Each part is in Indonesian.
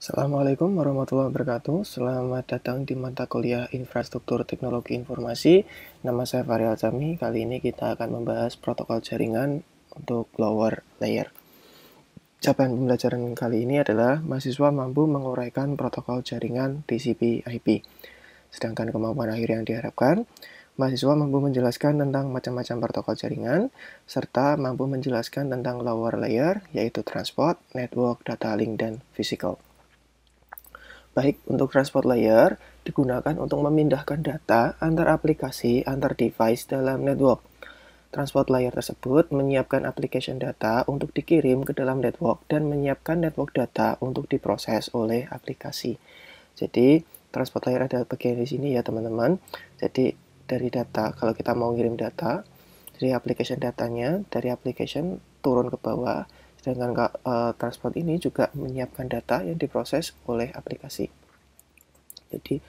Assalamualaikum warahmatullahi wabarakatuh. Selamat datang di mata kuliah Infrastruktur Teknologi Informasi. Nama saya Faryal Cami. Kali ini kita akan membahas protokol jaringan untuk lower layer. Capaian pembelajaran kali ini adalah mahasiswa mampu menguraikan protokol jaringan TCP/IP. Sedangkan kemampuan akhir yang diharapkan, mahasiswa mampu menjelaskan tentang macam-macam protokol jaringan serta mampu menjelaskan tentang lower layer yaitu transport, network, data link dan physical baik untuk transport layer digunakan untuk memindahkan data antar aplikasi, antar device dalam network. Transport layer tersebut menyiapkan application data untuk dikirim ke dalam network dan menyiapkan network data untuk diproses oleh aplikasi. Jadi, transport layer ada bagian di sini ya teman-teman. Jadi, dari data, kalau kita mau ngirim data, dari application datanya, dari application turun ke bawah, Sedangkan uh, transport ini juga menyiapkan data yang diproses oleh aplikasi. Jadi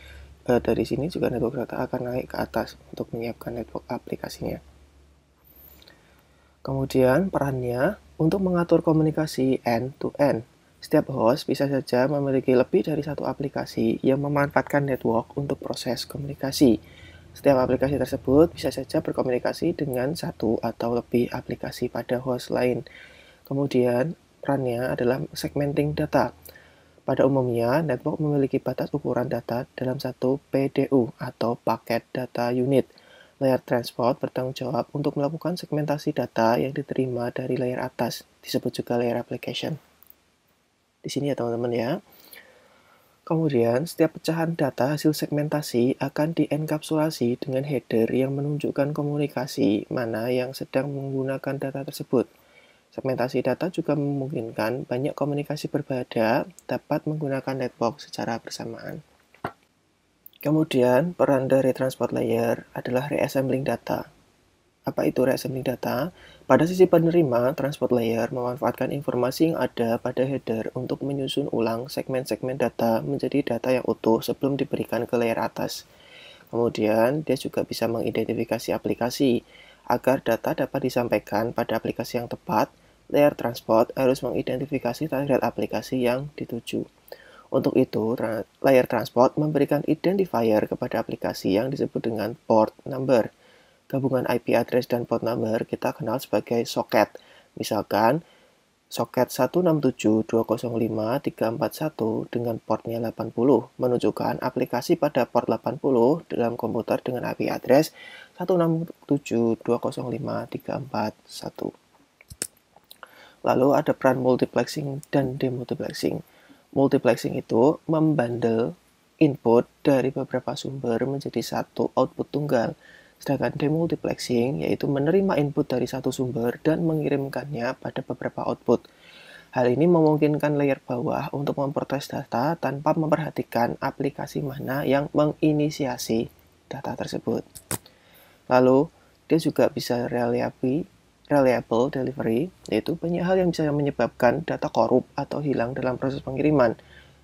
uh, dari sini juga network data akan naik ke atas untuk menyiapkan network aplikasinya. Kemudian perannya untuk mengatur komunikasi end to end. Setiap host bisa saja memiliki lebih dari satu aplikasi yang memanfaatkan network untuk proses komunikasi. Setiap aplikasi tersebut bisa saja berkomunikasi dengan satu atau lebih aplikasi pada host lain. Kemudian, perannya adalah segmenting data. Pada umumnya, network memiliki batas ukuran data dalam satu PDU atau paket data unit. Layar transport bertanggung jawab untuk melakukan segmentasi data yang diterima dari layer atas, disebut juga layer application. Di sini ya teman-teman ya. Kemudian, setiap pecahan data hasil segmentasi akan dienkapsulasi dengan header yang menunjukkan komunikasi mana yang sedang menggunakan data tersebut. Segmentasi data juga memungkinkan banyak komunikasi berbeda dapat menggunakan network secara bersamaan. Kemudian, peran dari transport layer adalah reassembling data. Apa itu reassembling data? Pada sisi penerima, transport layer memanfaatkan informasi yang ada pada header untuk menyusun ulang segmen-segmen data menjadi data yang utuh sebelum diberikan ke layer atas. Kemudian, dia juga bisa mengidentifikasi aplikasi agar data dapat disampaikan pada aplikasi yang tepat Layer transport harus mengidentifikasi target aplikasi yang dituju. Untuk itu, tra layer transport memberikan identifier kepada aplikasi yang disebut dengan port number. Gabungan IP address dan port number kita kenal sebagai socket. Misalkan, socket 167.205.341 dengan portnya 80 menunjukkan aplikasi pada port 80 dalam komputer dengan IP address 167.205.341. Lalu ada peran multiplexing dan demultiplexing. Multiplexing itu membandel input dari beberapa sumber menjadi satu output tunggal. Sedangkan demultiplexing yaitu menerima input dari satu sumber dan mengirimkannya pada beberapa output. Hal ini memungkinkan layer bawah untuk memproses data tanpa memperhatikan aplikasi mana yang menginisiasi data tersebut. Lalu, dia juga bisa reliably reliable delivery, yaitu banyak hal yang bisa menyebabkan data korup atau hilang dalam proses pengiriman.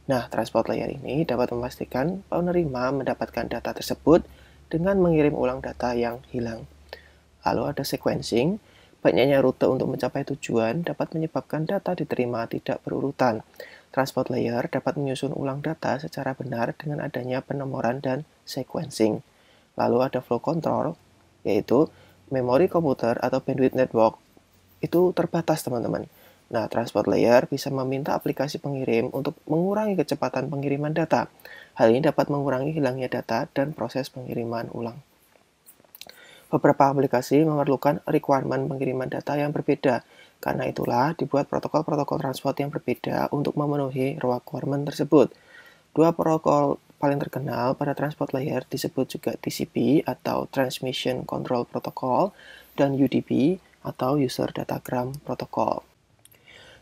Nah, transport layer ini dapat memastikan penerima mendapatkan data tersebut dengan mengirim ulang data yang hilang. Lalu ada sequencing, banyaknya rute untuk mencapai tujuan dapat menyebabkan data diterima tidak berurutan. Transport layer dapat menyusun ulang data secara benar dengan adanya penomoran dan sequencing. Lalu ada flow control, yaitu memori komputer atau bandwidth network itu terbatas, teman-teman. Nah, transport layer bisa meminta aplikasi pengirim untuk mengurangi kecepatan pengiriman data. Hal ini dapat mengurangi hilangnya data dan proses pengiriman ulang. Beberapa aplikasi memerlukan requirement pengiriman data yang berbeda. Karena itulah dibuat protokol-protokol transport yang berbeda untuk memenuhi requirement tersebut. Dua protokol paling terkenal pada transport layer disebut juga TCP atau Transmission Control Protocol dan UDP atau User Datagram Protocol.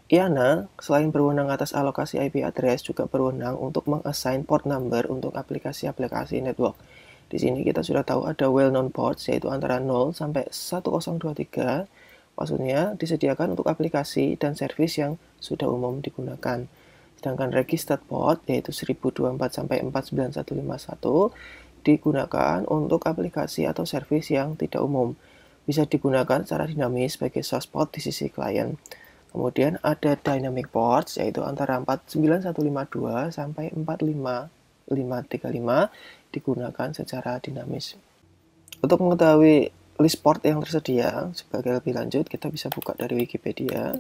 IANA, selain berwenang atas alokasi IP address, juga berwenang untuk mengassign port number untuk aplikasi-aplikasi network. Di sini kita sudah tahu ada well-known ports, yaitu antara 0 sampai 1023, maksudnya disediakan untuk aplikasi dan service yang sudah umum digunakan. Sedangkan registered port yaitu 1024 sampai 49151 digunakan untuk aplikasi atau service yang tidak umum. Bisa digunakan secara dinamis sebagai source port di sisi klien. Kemudian ada dynamic ports yaitu antara 49152 sampai 45535 digunakan secara dinamis. Untuk mengetahui list port yang tersedia sebagai lebih lanjut kita bisa buka dari Wikipedia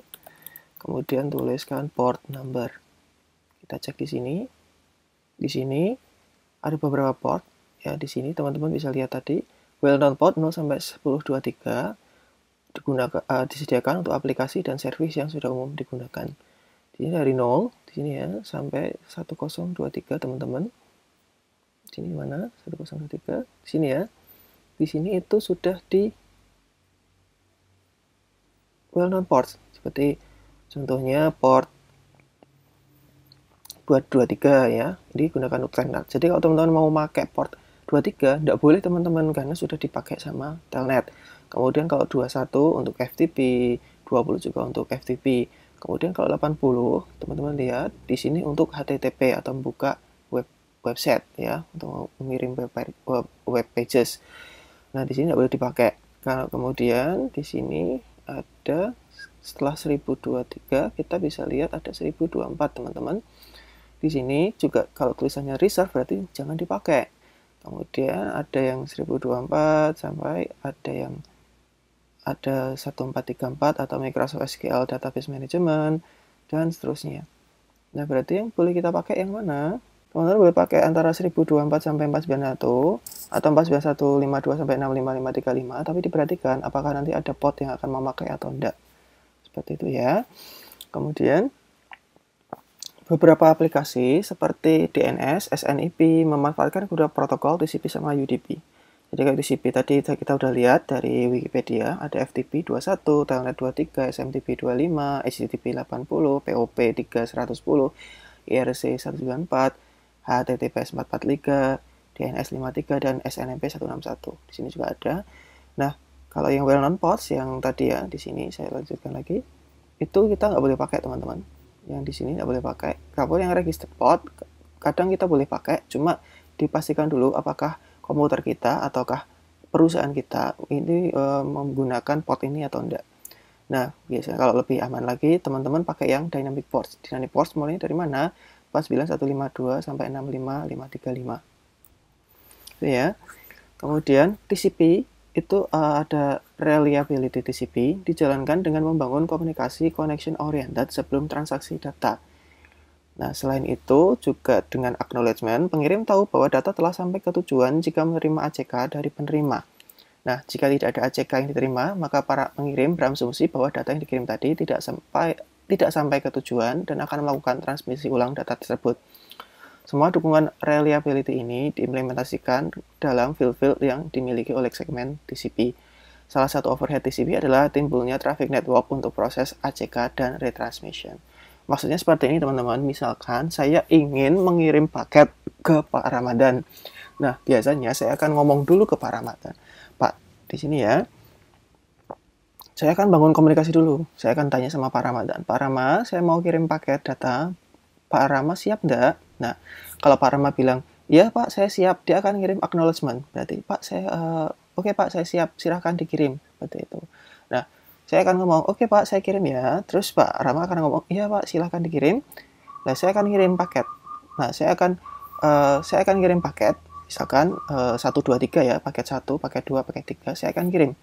kemudian tuliskan port number kita cek di sini. Di sini ada beberapa port ya di sini teman-teman bisa lihat tadi well known port 0 sampai 1023 digunakan uh, disediakan untuk aplikasi dan servis yang sudah umum digunakan. Di sini dari 0 di sini ya sampai 1023 teman-teman. Di sini mana? 1023. Di sini ya. Di sini itu sudah di well known ports seperti contohnya port buat 23 ya jadi gunakan Uclanet jadi kalau teman-teman mau pakai port 23 tidak boleh teman-teman karena sudah dipakai sama telnet kemudian kalau 21 untuk FTP 20 juga untuk FTP kemudian kalau 80 teman-teman lihat di sini untuk HTTP atau membuka web website ya untuk mengirim web, web, web pages nah di sini tidak boleh dipakai kalau nah, kemudian di sini ada setelah 1023 kita bisa lihat ada 1024 teman-teman di sini juga kalau tulisannya reserve berarti jangan dipakai. Kemudian ada yang 1024 sampai ada yang ada 1434 atau Microsoft SQL Database Management dan seterusnya. Nah, berarti yang boleh kita pakai yang mana? Teman-teman boleh pakai antara 1024 sampai 491 atau 49152 sampai 65535, tapi diperhatikan apakah nanti ada pot yang akan memakai atau enggak. Seperti itu ya. Kemudian Beberapa aplikasi seperti DNS, SNIP memanfaatkan kedua protokol TCP sama UDP. Jadi kayak TCP tadi kita udah lihat dari Wikipedia, ada FTP 21, Telnet 23, SMTP 25, HTTP 80, POP 3110, IRC 194, HTTPS 443, DNS 53, dan SNMP 161. Di sini juga ada. Nah, kalau yang well-known ports yang tadi ya, di sini saya lanjutkan lagi, itu kita nggak boleh pakai teman-teman yang di sini nggak boleh pakai kabel yang register port kadang kita boleh pakai cuma dipastikan dulu apakah komputer kita ataukah perusahaan kita ini e, menggunakan port ini atau enggak nah biasanya kalau lebih aman lagi teman-teman pakai yang dynamic port dynamic port mulai dari mana Pas 152 sampai 65535 itu ya kemudian TCP itu uh, ada reliability TCP dijalankan dengan membangun komunikasi connection oriented sebelum transaksi data. Nah, selain itu juga dengan acknowledgement, pengirim tahu bahwa data telah sampai ke tujuan jika menerima ACK dari penerima. Nah, jika tidak ada ACK yang diterima, maka para pengirim berasumsi bahwa data yang dikirim tadi tidak sampai tidak sampai ke tujuan dan akan melakukan transmisi ulang data tersebut. Semua dukungan reliability ini diimplementasikan dalam field-field yang dimiliki oleh segmen TCP. Salah satu overhead TCP adalah timbulnya traffic network untuk proses ACK dan retransmission. Maksudnya seperti ini teman-teman, misalkan saya ingin mengirim paket ke Pak Ramadan. Nah, biasanya saya akan ngomong dulu ke Pak Ramadan. Pak, di sini ya, saya akan bangun komunikasi dulu. Saya akan tanya sama Pak Ramadan. Pak Rama, saya mau kirim paket data Pak Rama siap nggak? Nah, kalau Pak Rama bilang, iya Pak, saya siap, dia akan ngirim acknowledgement. Berarti, Pak, saya, uh, oke okay, Pak, saya siap, silahkan dikirim. Seperti itu. Nah, saya akan ngomong, oke okay, Pak, saya kirim ya. Terus Pak Rama akan ngomong, iya Pak, silahkan dikirim. Nah, saya akan ngirim paket. Nah, saya akan, uh, saya akan ngirim paket, misalkan uh, 1, 2, 3 ya, paket satu paket dua paket tiga saya akan kirim.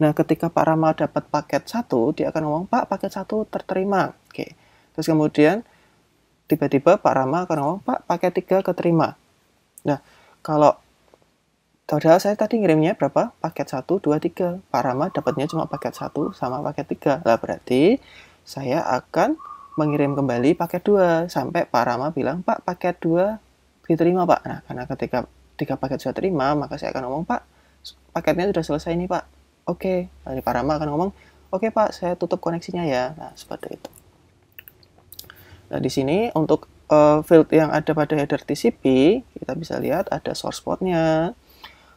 Nah, ketika Pak Rama dapat paket satu dia akan ngomong, Pak, paket satu terterima. Oke. Terus kemudian, tiba-tiba Pak Rama akan ngomong, Pak, paket 3 keterima. Nah, kalau padahal saya tadi ngirimnya berapa? Paket 1, 2, 3. Pak Rama dapatnya cuma paket 1 sama paket 3. Lah, berarti saya akan mengirim kembali paket 2 sampai Pak Rama bilang, Pak, paket 2 diterima, Pak. Nah, karena ketika tiga paket sudah terima, maka saya akan ngomong, Pak, paketnya sudah selesai nih, Pak. Oke. Okay. Lalu Pak Rama akan ngomong, oke, okay, Pak, saya tutup koneksinya ya. Nah, seperti itu. Nah, di sini untuk uh, field yang ada pada header TCP, kita bisa lihat ada source portnya,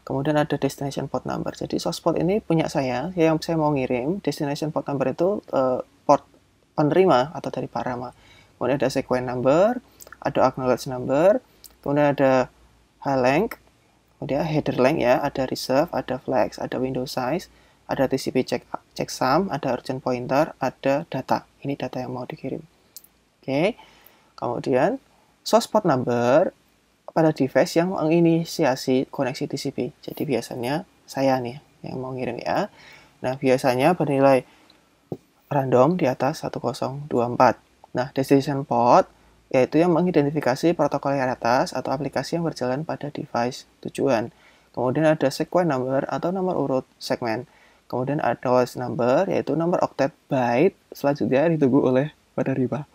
kemudian ada destination port number. Jadi source port ini punya saya, ya, yang saya mau ngirim, destination port number itu uh, port penerima atau dari parama. Kemudian ada sequence number, ada acknowledge number, kemudian ada high length, kemudian header length ya, ada reserve, ada flex, ada window size, ada TCP check checksum, ada urgent pointer, ada data. Ini data yang mau dikirim. Oke. Kemudian source port number pada device yang menginisiasi koneksi TCP. Jadi biasanya saya nih yang mau ngirim ya. Nah, biasanya bernilai random di atas 1024. Nah, destination port yaitu yang mengidentifikasi protokol yang atas atau aplikasi yang berjalan pada device tujuan. Kemudian ada sequence number atau nomor urut segmen. Kemudian ada host number, yaitu nomor octet byte selanjutnya ditunggu oleh pada riba.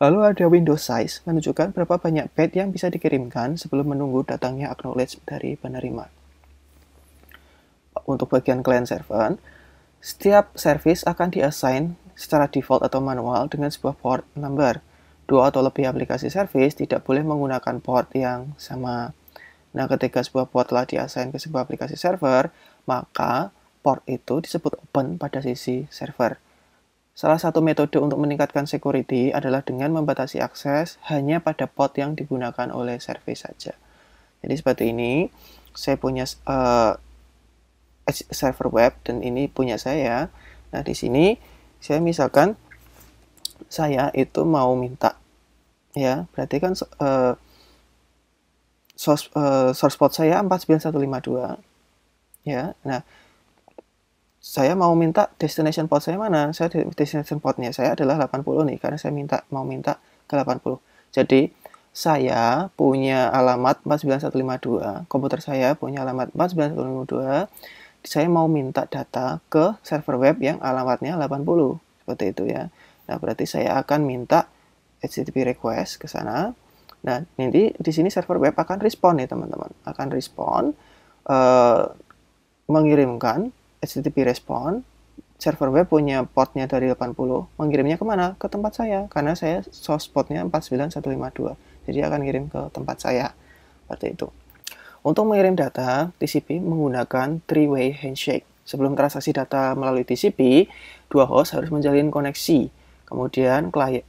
Lalu ada window size, menunjukkan berapa banyak bed yang bisa dikirimkan sebelum menunggu datangnya acknowledge dari penerima. Untuk bagian client server, setiap service akan diassign secara default atau manual dengan sebuah port number. Dua atau lebih aplikasi service tidak boleh menggunakan port yang sama. Nah, ketika sebuah port telah diassign ke sebuah aplikasi server, maka port itu disebut open pada sisi server. Salah satu metode untuk meningkatkan security adalah dengan membatasi akses hanya pada port yang digunakan oleh service saja. Jadi seperti ini, saya punya uh, server web dan ini punya saya. Nah, di sini saya misalkan saya itu mau minta ya, berarti kan uh, source, uh, source port saya 49152. Ya. Nah, saya mau minta destination port saya mana? Saya destination portnya saya adalah 80 nih, karena saya minta mau minta ke 80. Jadi saya punya alamat 49152, komputer saya punya alamat 49152, saya mau minta data ke server web yang alamatnya 80, seperti itu ya. Nah, berarti saya akan minta HTTP request ke sana. Nah, nanti di sini server web akan respon nih teman-teman, akan respon uh, mengirimkan HTTP respon server web punya portnya dari 80, mengirimnya kemana? Ke tempat saya, karena saya source portnya 49152. Jadi akan kirim ke tempat saya, seperti itu. Untuk mengirim data, TCP menggunakan three-way handshake. Sebelum transaksi data melalui TCP, dua host harus menjalin koneksi. Kemudian klien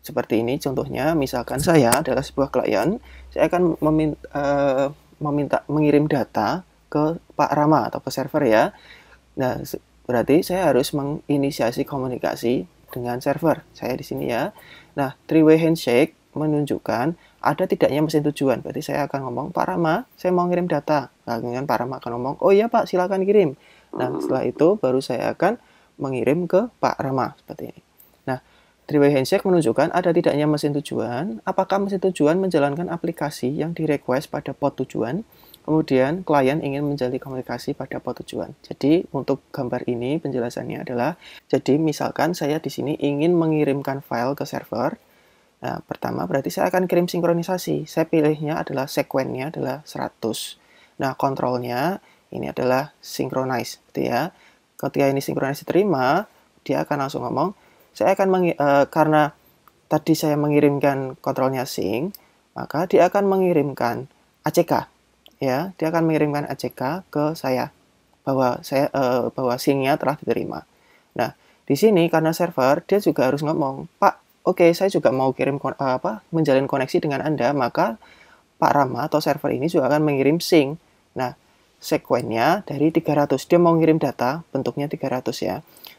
seperti ini contohnya, misalkan saya adalah sebuah klien, saya akan meminta, uh, eh, meminta mengirim data ke Pak Rama atau ke server ya. Nah, berarti saya harus menginisiasi komunikasi dengan server. Saya di sini ya. Nah, three-way handshake menunjukkan ada tidaknya mesin tujuan. Berarti saya akan ngomong, Pak Rama, saya mau ngirim data. Nah, kemudian Pak Rama akan ngomong, oh iya Pak, silakan kirim. Nah, setelah itu baru saya akan mengirim ke Pak Rama, seperti ini. Nah, three-way handshake menunjukkan ada tidaknya mesin tujuan. Apakah mesin tujuan menjalankan aplikasi yang direquest pada pot tujuan? Kemudian klien ingin menjalin komunikasi pada pot tujuan. Jadi untuk gambar ini penjelasannya adalah, jadi misalkan saya di sini ingin mengirimkan file ke server. Nah, pertama berarti saya akan kirim sinkronisasi. Saya pilihnya adalah sekuennya adalah 100. Nah, kontrolnya ini adalah synchronize, gitu ya. Ketika ini synchronize terima, dia akan langsung ngomong, saya akan uh, karena tadi saya mengirimkan kontrolnya sync, maka dia akan mengirimkan ACK ya dia akan mengirimkan ACK ke saya bahwa saya uh, bahwa sim telah diterima. Nah, di sini karena server dia juga harus ngomong, "Pak, oke, okay, saya juga mau kirim eh, apa menjalin koneksi dengan Anda, maka Pak Rama atau server ini juga akan mengirim sing. Nah, sekuennya dari 300 dia mau ngirim data bentuknya 300 ya.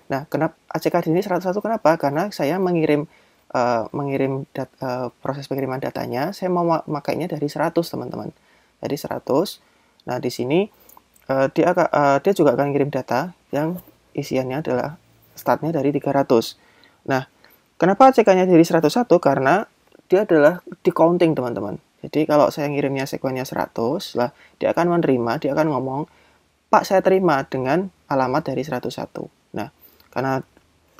Nah, kenapa ACK sini 101 kenapa? Karena saya mengirim uh, mengirim dat, uh, proses pengiriman datanya, saya mau makainya dari 100, teman-teman dari 100. Nah, di sini uh, dia uh, dia juga akan kirim data yang isiannya adalah startnya dari 300. Nah, kenapa CK-nya dari 101? Karena dia adalah di counting, teman-teman. Jadi kalau saya ngirimnya sekuennya 100, lah dia akan menerima, dia akan ngomong, "Pak, saya terima dengan alamat dari 101." Nah, karena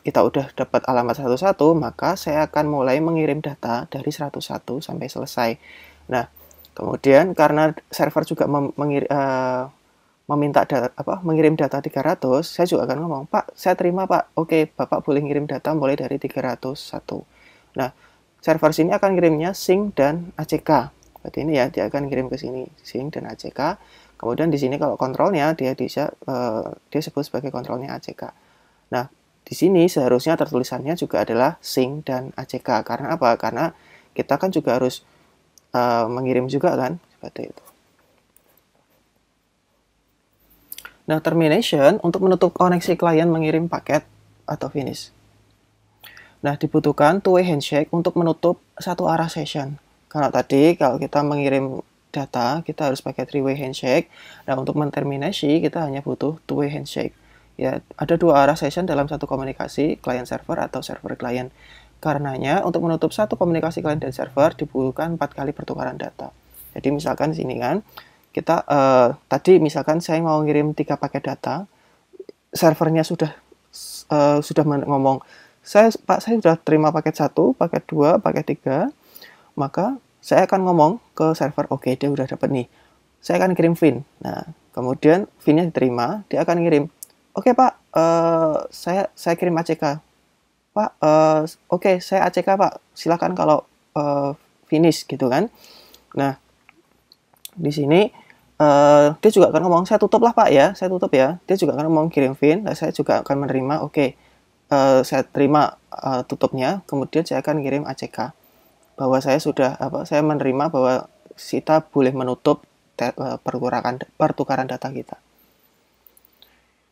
kita udah dapat alamat 101, maka saya akan mulai mengirim data dari 101 sampai selesai. Nah, Kemudian karena server juga mem mengir, uh, eh, meminta data, apa mengirim data 300, saya juga akan ngomong, "Pak, saya terima, Pak. Oke, Bapak boleh ngirim data mulai dari 301." Nah, server sini akan kirimnya sync dan ACK. Berarti ini ya, dia akan kirim ke sini sync dan ACK. Kemudian di sini kalau kontrolnya dia bisa uh, dia sebut sebagai kontrolnya ACK. Nah, di sini seharusnya tertulisannya juga adalah sync dan ACK. Karena apa? Karena kita kan juga harus uh, mengirim juga kan seperti itu. Nah, termination untuk menutup koneksi klien mengirim paket atau finish. Nah, dibutuhkan two-way handshake untuk menutup satu arah session. Kalau tadi, kalau kita mengirim data, kita harus pakai three-way handshake. Nah, untuk menterminasi, kita hanya butuh two-way handshake. Ya, ada dua arah session dalam satu komunikasi, client server atau server client. Karenanya, untuk menutup satu komunikasi klien dan server dibutuhkan empat kali pertukaran data. Jadi misalkan sini kan, kita uh, tadi misalkan saya mau ngirim tiga paket data, servernya sudah uh, sudah ngomong, saya pak saya sudah terima paket satu, paket dua, paket tiga, maka saya akan ngomong ke server, oke okay, dia sudah dapat nih, saya akan kirim fin. Nah, kemudian finnya diterima, dia akan ngirim, oke okay, pak, uh, saya saya kirim ACK Pak, uh, oke okay, saya ACK Pak, silakan kalau uh, finish gitu kan. Nah, di sini uh, dia juga akan ngomong saya tutup lah Pak ya, saya tutup ya. Dia juga akan ngomong kirim fin, dan saya juga akan menerima, oke, okay, uh, saya terima uh, tutupnya, kemudian saya akan kirim ACK bahwa saya sudah apa, saya menerima bahwa kita boleh menutup pergerakan uh, pertukaran data kita.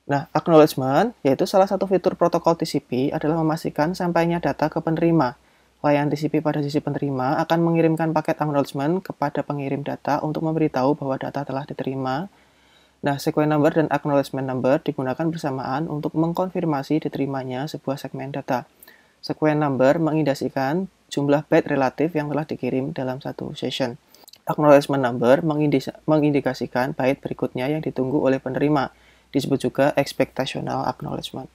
Nah, acknowledgement, yaitu salah satu fitur protokol TCP, adalah memastikan sampainya data ke penerima. Layanan TCP pada sisi penerima akan mengirimkan paket acknowledgement kepada pengirim data untuk memberitahu bahwa data telah diterima. Nah, sequence number dan acknowledgement number digunakan bersamaan untuk mengkonfirmasi diterimanya sebuah segmen data. Sequence number mengindikasikan jumlah byte relatif yang telah dikirim dalam satu session. Acknowledgement number mengindikasikan byte berikutnya yang ditunggu oleh penerima disebut juga expectational acknowledgement.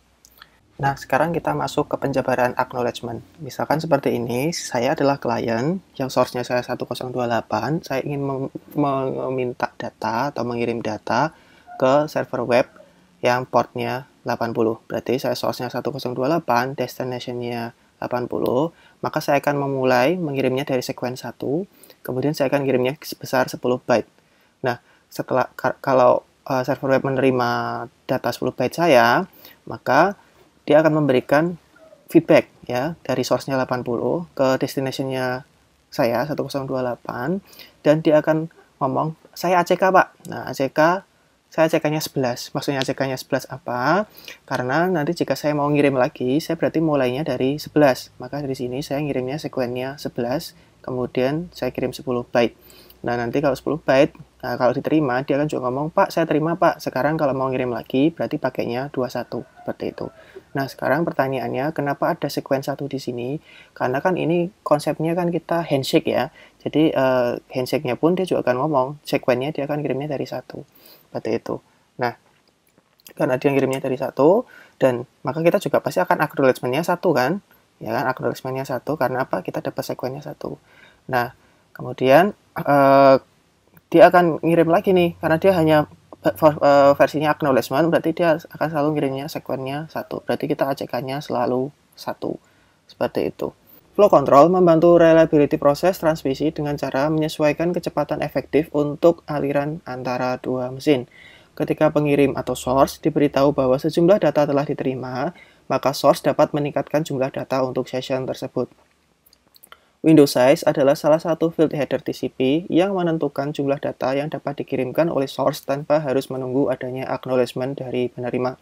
Nah, sekarang kita masuk ke penjabaran acknowledgement. Misalkan seperti ini, saya adalah klien yang source-nya saya 1028, saya ingin meminta data atau mengirim data ke server web yang portnya 80. Berarti saya source-nya 1028, destination-nya 80, maka saya akan memulai mengirimnya dari sekuen 1, kemudian saya akan kirimnya sebesar 10 byte. Nah, setelah kalau uh, server web menerima data 10 byte saya, maka dia akan memberikan feedback ya dari source-nya 80 ke destination-nya saya 1028 dan dia akan ngomong saya ACK Pak. Nah, ACK saya ACK-nya 11. Maksudnya ACK-nya 11 apa? Karena nanti jika saya mau ngirim lagi, saya berarti mulainya dari 11. Maka dari sini saya ngirimnya sekuennya 11, kemudian saya kirim 10 byte. Nah, nanti kalau 10 byte, nah kalau diterima, dia akan juga ngomong, Pak, saya terima, Pak. Sekarang kalau mau ngirim lagi, berarti pakainya 21, seperti itu. Nah, sekarang pertanyaannya, kenapa ada sequence 1 di sini? Karena kan ini konsepnya kan kita handshake ya. Jadi, uh, handshake-nya pun dia juga akan ngomong, sequence dia akan kirimnya dari 1, seperti itu. Nah, karena dia ngirimnya dari 1, dan maka kita juga pasti akan acknowledgement-nya 1 kan ya kan acknowledgement-nya 1, karena apa kita dapat sekuennya 1. nah kemudian uh, dia akan ngirim lagi nih karena dia hanya eh, for, uh, versinya acknowledgement berarti dia akan selalu ngirimnya sekuennya satu berarti kita ack selalu satu seperti itu Flow control membantu reliability proses transmisi dengan cara menyesuaikan kecepatan efektif untuk aliran antara dua mesin. Ketika pengirim atau source diberitahu bahwa sejumlah data telah diterima, maka source dapat meningkatkan jumlah data untuk session tersebut. Window size adalah salah satu field header TCP yang menentukan jumlah data yang dapat dikirimkan oleh source tanpa harus menunggu adanya acknowledgement dari penerima.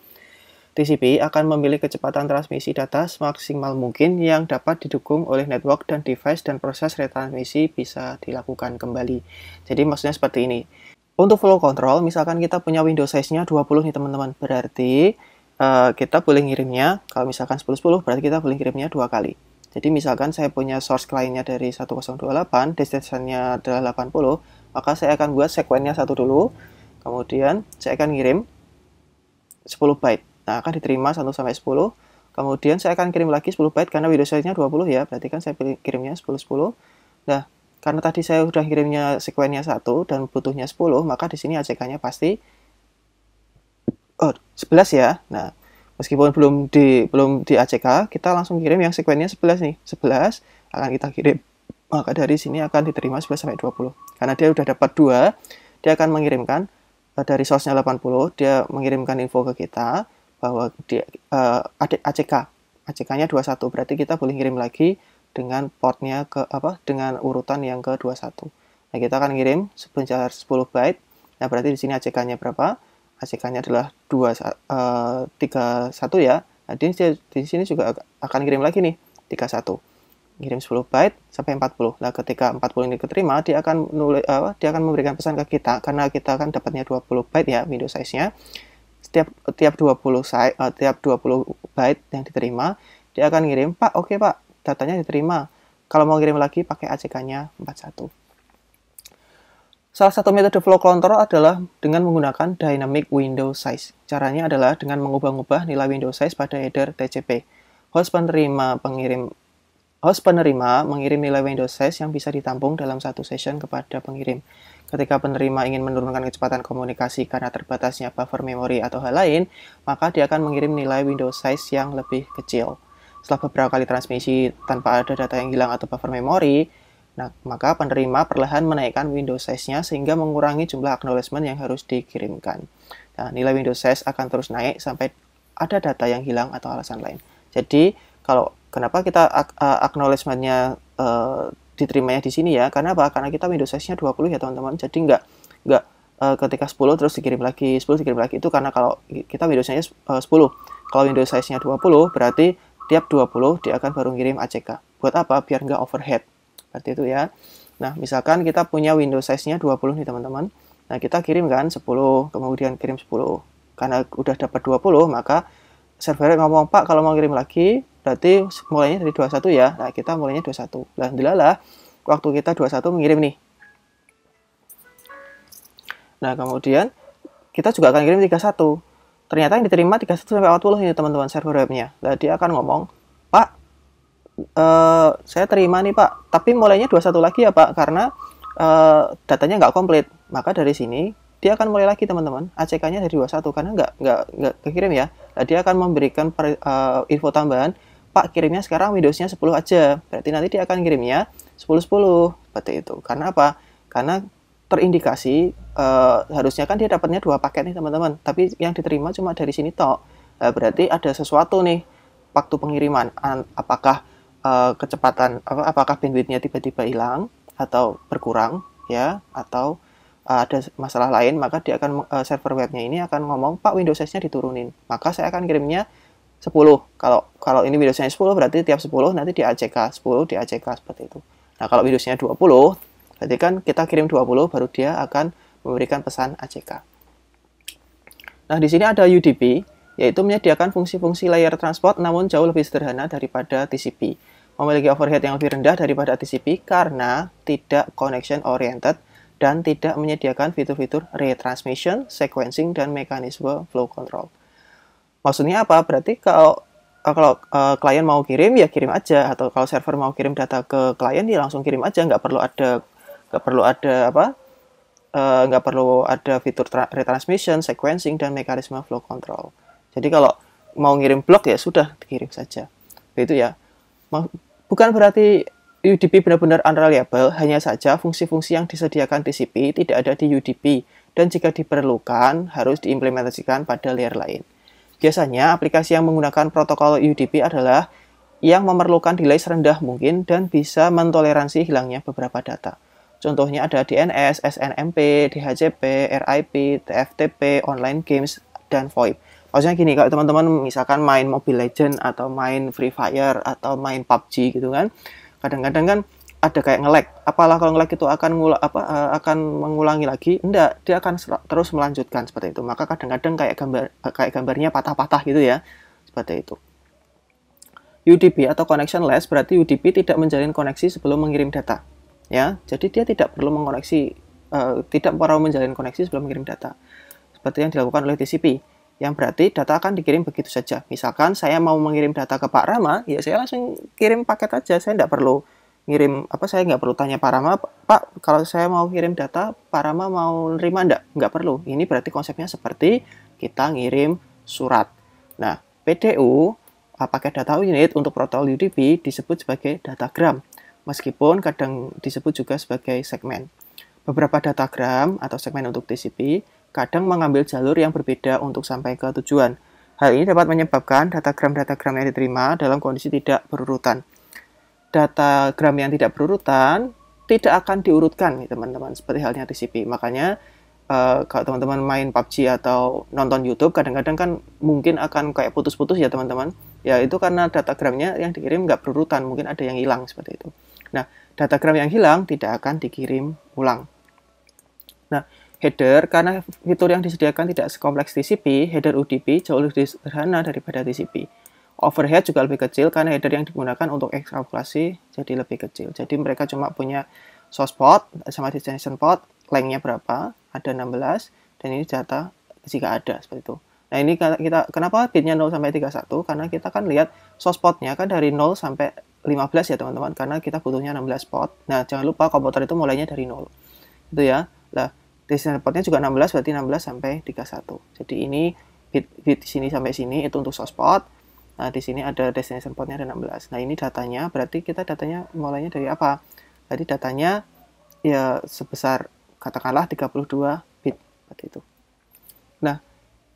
TCP akan memilih kecepatan transmisi data semaksimal mungkin yang dapat didukung oleh network dan device dan proses retransmisi bisa dilakukan kembali. Jadi maksudnya seperti ini. Untuk flow control, misalkan kita punya window size-nya 20 nih teman-teman, berarti uh, kita boleh ngirimnya, kalau misalkan 10-10, berarti kita boleh ngirimnya dua kali. Jadi misalkan saya punya source kliennya dari 1028, destinationnya adalah 80, maka saya akan buat sekuennya satu dulu, kemudian saya akan ngirim 10 byte. Nah, akan diterima 1 sampai 10. Kemudian saya akan kirim lagi 10 byte karena video size-nya 20 ya, berarti kan saya kirimnya 10 10. Nah, karena tadi saya sudah kirimnya sekuennya 1 dan butuhnya 10, maka di sini ACK-nya pasti oh, 11 ya. Nah, meskipun belum di belum di ACK kita langsung kirim yang sekuennya 11 nih 11 akan kita kirim maka dari sini akan diterima 11 sampai 20 karena dia sudah dapat dua dia akan mengirimkan eh, dari source-nya 80 dia mengirimkan info ke kita bahwa dia uh, eh, ACK ACK-nya 21 berarti kita boleh kirim lagi dengan portnya ke apa dengan urutan yang ke 21 nah kita akan kirim sebesar 10 byte nah berarti di sini ACK-nya berapa ACK-nya adalah 2 uh, 31 ya. Nah, di, di sini juga akan kirim lagi nih 31. Kirim 10 byte sampai 40. Nah, ketika 40 ini keterima, dia akan menulis, uh, dia akan memberikan pesan ke kita karena kita akan dapatnya 20 byte ya window size-nya. Setiap tiap 20 size uh, tiap 20 byte yang diterima, dia akan ngirim, "Pak, oke, okay, Pak, datanya diterima." Kalau mau ngirim lagi pakai ACK-nya 41. Salah satu metode flow control adalah dengan menggunakan dynamic window size. Caranya adalah dengan mengubah-ubah nilai window size pada header TCP. Host penerima pengirim host penerima mengirim nilai window size yang bisa ditampung dalam satu session kepada pengirim. Ketika penerima ingin menurunkan kecepatan komunikasi karena terbatasnya buffer memory atau hal lain, maka dia akan mengirim nilai window size yang lebih kecil. Setelah beberapa kali transmisi tanpa ada data yang hilang atau buffer memory Nah, maka penerima perlahan menaikkan window size-nya sehingga mengurangi jumlah acknowledgement yang harus dikirimkan. Nah, nilai window size akan terus naik sampai ada data yang hilang atau alasan lain. Jadi, kalau kenapa kita eh, acknowledgement-nya uh, diterimanya di sini ya? Karena apa? Karena kita window size-nya 20 ya, teman-teman. Jadi nggak nggak uh, ketika 10 terus dikirim lagi, 10 dikirim lagi itu karena kalau kita window size-nya uh, 10. Kalau window size-nya 20 berarti tiap 20 dia akan baru ngirim ACK. Buat apa? Biar nggak overhead seperti itu ya. Nah, misalkan kita punya window size-nya 20 nih teman-teman. Nah, kita kirim kan 10, kemudian kirim 10. Karena udah dapat 20, maka server ngomong, Pak, kalau mau kirim lagi, berarti mulainya dari 21 ya. Nah, kita mulainya 21. Alhamdulillah, waktu kita 21 mengirim nih. Nah, kemudian kita juga akan kirim 31. Ternyata yang diterima 31 sampai 40 ini teman-teman server webnya. Nah, dia akan ngomong, uh, saya terima nih Pak, tapi mulainya 21 lagi ya Pak, karena uh, datanya nggak komplit. Maka dari sini dia akan mulai lagi teman-teman, ACK-nya dari 21 karena nggak nggak nggak kekirim ya. Nah, dia akan memberikan per, uh, info tambahan, Pak kirimnya sekarang Windows-nya 10 aja. Berarti nanti dia akan kirimnya 10 10 seperti itu. Karena apa? Karena terindikasi uh, harusnya kan dia dapatnya dua paket nih teman-teman, tapi yang diterima cuma dari sini tok. Uh, berarti ada sesuatu nih waktu pengiriman. apakah uh, kecepatan apa apakah bandwidthnya tiba-tiba hilang atau berkurang ya atau uh, ada masalah lain maka dia akan uh, server webnya ini akan ngomong pak Windows size-nya diturunin maka saya akan kirimnya 10 kalau kalau ini Windows size 10 berarti tiap 10 nanti di ACK 10 di ACK seperti itu nah kalau windows Windowsnya 20 berarti kan kita kirim 20 baru dia akan memberikan pesan ACK nah di sini ada UDP yaitu menyediakan fungsi-fungsi layer transport namun jauh lebih sederhana daripada TCP memiliki overhead yang lebih rendah daripada TCP karena tidak connection oriented dan tidak menyediakan fitur-fitur retransmission, sequencing, dan mekanisme flow control. Maksudnya apa? Berarti kalau eh, kalau uh, klien mau kirim ya kirim aja atau kalau server mau kirim data ke klien ya langsung kirim aja nggak perlu ada nggak perlu ada apa uh, nggak perlu ada fitur retransmission, sequencing dan mekanisme flow control. Jadi kalau mau ngirim blok ya sudah dikirim saja. Itu ya. Bukan berarti UDP benar-benar unreliable, hanya saja fungsi-fungsi yang disediakan TCP tidak ada di UDP, dan jika diperlukan, harus diimplementasikan pada layer lain. Biasanya, aplikasi yang menggunakan protokol UDP adalah yang memerlukan delay serendah mungkin dan bisa mentoleransi hilangnya beberapa data. Contohnya ada DNS, SNMP, DHCP, RIP, TFTP, online games, dan VoIP maksudnya gini kalau teman-teman misalkan main Mobile Legend atau main Free Fire atau main PUBG gitu kan kadang-kadang kan ada kayak ngelag. apalah kalau ngelag itu akan ngula, apa eh, akan mengulangi lagi enggak dia akan terus melanjutkan seperti itu maka kadang-kadang kayak gambar eh, kayak gambarnya patah-patah gitu ya seperti itu UDP atau connection less berarti UDP tidak menjalin koneksi sebelum mengirim data ya jadi dia tidak perlu mengkoneksi, uh, eh, tidak perlu menjalin koneksi sebelum mengirim data seperti yang dilakukan oleh TCP yang berarti data akan dikirim begitu saja. Misalkan saya mau mengirim data ke Pak Rama, ya saya langsung kirim paket aja, saya tidak perlu ngirim apa saya nggak perlu tanya Pak Rama, Pak kalau saya mau kirim data, Pak Rama mau nerima enggak? Nggak perlu. Ini berarti konsepnya seperti kita ngirim surat. Nah, PDU eh, paket data unit untuk protokol UDP disebut sebagai datagram, meskipun kadang disebut juga sebagai segmen. Beberapa datagram atau segmen untuk TCP kadang mengambil jalur yang berbeda untuk sampai ke tujuan. Hal ini dapat menyebabkan datagram-datagram yang diterima dalam kondisi tidak berurutan. Datagram yang tidak berurutan tidak akan diurutkan, teman-teman, seperti halnya TCP. Makanya, uh, kalau teman-teman main PUBG atau nonton YouTube, kadang-kadang kan mungkin akan kayak putus-putus ya, teman-teman. Ya, itu karena datagramnya yang dikirim nggak berurutan, mungkin ada yang hilang, seperti itu. Nah, datagram yang hilang tidak akan dikirim ulang. Nah, header karena fitur yang disediakan tidak sekompleks TCP, header UDP jauh lebih sederhana daripada TCP. Overhead juga lebih kecil karena header yang digunakan untuk ekskalkulasi jadi lebih kecil. Jadi mereka cuma punya source port sama destination port, length-nya berapa, ada 16, dan ini data jika ada seperti itu. Nah ini kita kenapa bitnya 0 sampai 31? Karena kita kan lihat source portnya kan dari 0 sampai 15 ya teman-teman, karena kita butuhnya 16 port. Nah jangan lupa komputer itu mulainya dari 0. Itu ya. Nah Destination portnya juga 16 berarti 16 sampai 31 jadi ini bit, bit sini sampai sini itu untuk source port nah di sini ada destination portnya ada 16 nah ini datanya berarti kita datanya mulainya dari apa Jadi datanya ya sebesar katakanlah 32 bit seperti itu nah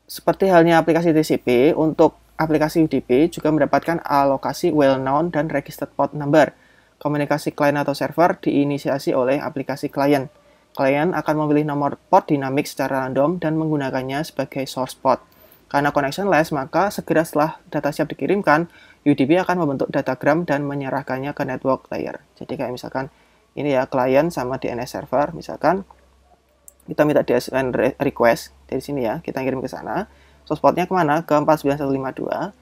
seperti halnya aplikasi TCP untuk aplikasi UDP juga mendapatkan alokasi well-known dan registered port number komunikasi klien atau server diinisiasi oleh aplikasi klien. Klien akan memilih nomor port dinamik secara random dan menggunakannya sebagai source port. Karena connectionless, maka segera setelah data siap dikirimkan, UDP akan membentuk datagram dan menyerahkannya ke network layer. Jadi kayak misalkan ini ya klien sama DNS server, misalkan kita minta DSN request dari sini ya, kita kirim ke sana. source portnya kemana? Ke 49152.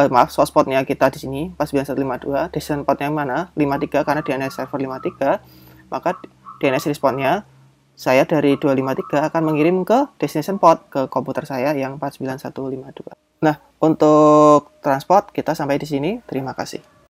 Eh, maaf, source portnya kita di sini, 49152. Destination portnya mana? 53, karena DNS server 53. Maka DNS responnya saya dari 253 akan mengirim ke destination port ke komputer saya yang 49152. Nah, untuk transport kita sampai di sini. Terima kasih.